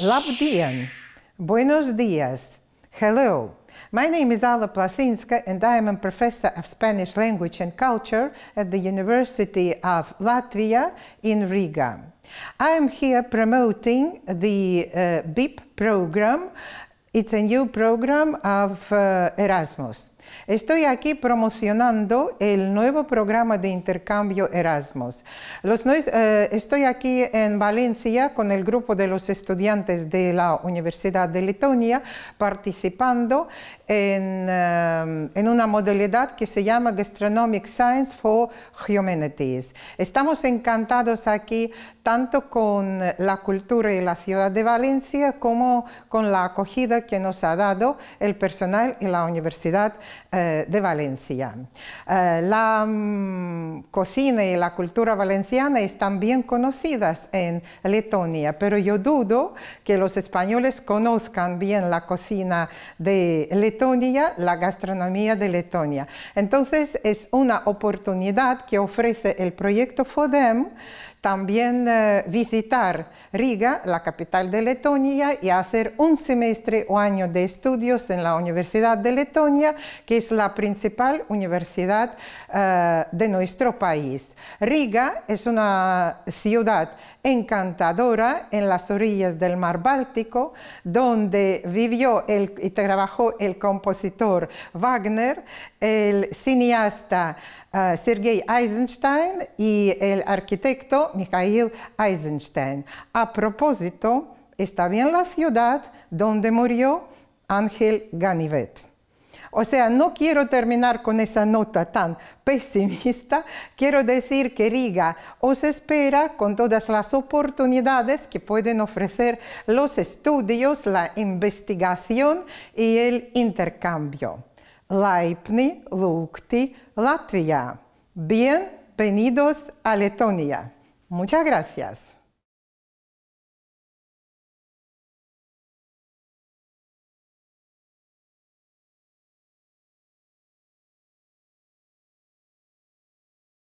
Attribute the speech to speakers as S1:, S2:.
S1: Labdien! Buenos dias! Hello! My name is Alla Plasinska and I am a professor of Spanish language and culture at the University of Latvia in Riga. I am here promoting the uh, BIP program. It's a new program of uh, Erasmus. Estoy aquí promocionando el nuevo programa de intercambio Erasmus. Eh, estoy aquí en Valencia con el grupo de los estudiantes de la Universidad de Letonia participando en, eh, en una modalidad que se llama Gastronomic Science for Humanities. Estamos encantados aquí tanto con la cultura y la ciudad de Valencia como con la acogida que nos ha dado el personal y la Universidad eh, de Valencia. Eh, la mm, cocina y la cultura valenciana están bien conocidas en Letonia, pero yo dudo que los españoles conozcan bien la cocina de Letonia, la gastronomía de Letonia. Entonces es una oportunidad que ofrece el proyecto FODEM también eh, visitar Riga, la capital de Letonia, y hacer un semestre o año de estudios en la Universidad de Letonia, que es la principal universidad eh, de nuestro país. Riga es una ciudad encantadora en las orillas del mar Báltico, donde vivió y trabajó el compositor Wagner, el cineasta eh, Sergei Eisenstein y el arquitecto Michael Eisenstein. A propósito, está bien la ciudad donde murió Ángel Ganivet. O sea, no quiero terminar con esa nota tan pesimista. Quiero decir que Riga os espera con todas las oportunidades que pueden ofrecer los estudios, la investigación y el intercambio. Leipni, Lukti, Latvia. Bienvenidos a Letonia. Muchas gracias.